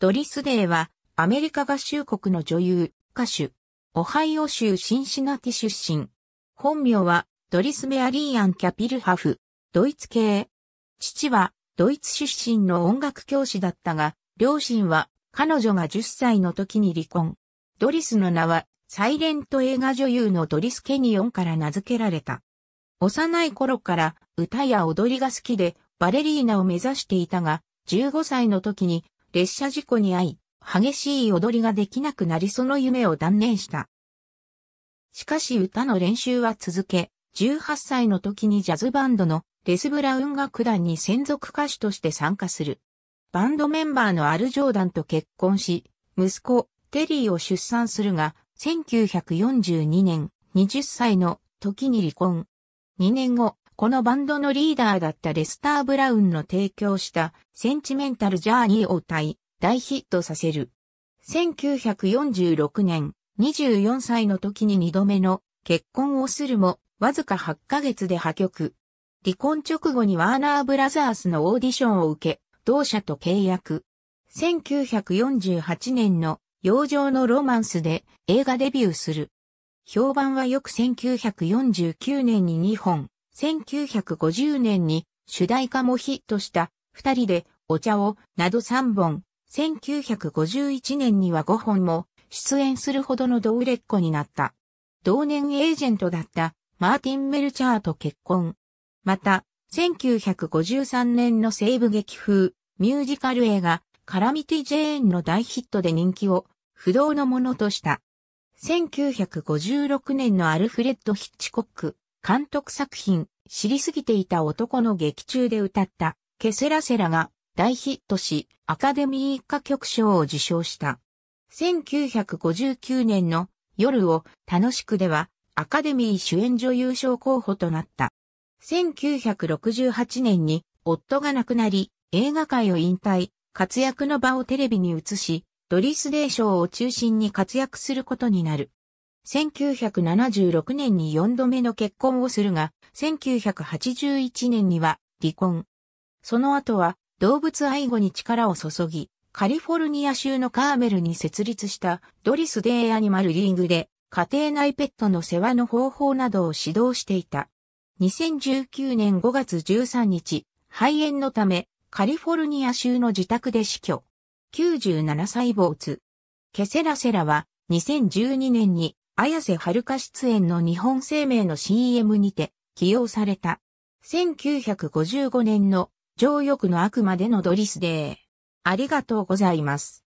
ドリス・デイは、アメリカ合衆国の女優、歌手、オハイオ州シンシナティ出身。本名は、ドリス・メアリーアン・キャピルハフ、ドイツ系。父は、ドイツ出身の音楽教師だったが、両親は、彼女が10歳の時に離婚。ドリスの名は、サイレント映画女優のドリス・ケニオンから名付けられた。幼い頃から歌や踊りが好きでバレリーナを目指していたが、15歳の時に列車事故に遭い、激しい踊りができなくなりその夢を断念した。しかし歌の練習は続け、18歳の時にジャズバンドのレス・ブラウン楽団に専属歌手として参加する。バンドメンバーのアル・ジョーダンと結婚し、息子、テリーを出産するが、1942年、20歳の時に離婚。2年後、このバンドのリーダーだったレスター・ブラウンの提供したセンチメンタル・ジャーニーを歌い、大ヒットさせる。1946年、24歳の時に2度目の結婚をするも、わずか8ヶ月で破局。離婚直後にワーナーブラザースのオーディションを受け、同社と契約。1948年の洋上のロマンスで映画デビューする。評判はよく1949年に2本、1950年に主題歌もヒットした二人でお茶をなど三本、1951年には5本も出演するほどの同売れっ子になった。同年エージェントだったマーティン・メルチャーと結婚。また、1953年の西部劇風ミュージカル映画カラミティ・ジェーンの大ヒットで人気を不動のものとした。1956年のアルフレッド・ヒッチコック、監督作品、知りすぎていた男の劇中で歌った、ケセラセラが大ヒットし、アカデミー歌曲賞を受賞した。1959年の夜を楽しくでは、アカデミー主演女優賞候補となった。1968年に夫が亡くなり、映画界を引退、活躍の場をテレビに移し、ドリスデー賞を中心に活躍することになる。1976年に4度目の結婚をするが、1981年には離婚。その後は動物愛護に力を注ぎ、カリフォルニア州のカーメルに設立したドリス・デイ・アニマル・リーグで家庭内ペットの世話の方法などを指導していた。2019年5月13日、肺炎のためカリフォルニア州の自宅で死去。97歳没。ケセラセラは2012年に綾瀬はるか出演の日本生命の CM にて起用された。1955年の、上翼のあくまでのドリスデー。ありがとうございます。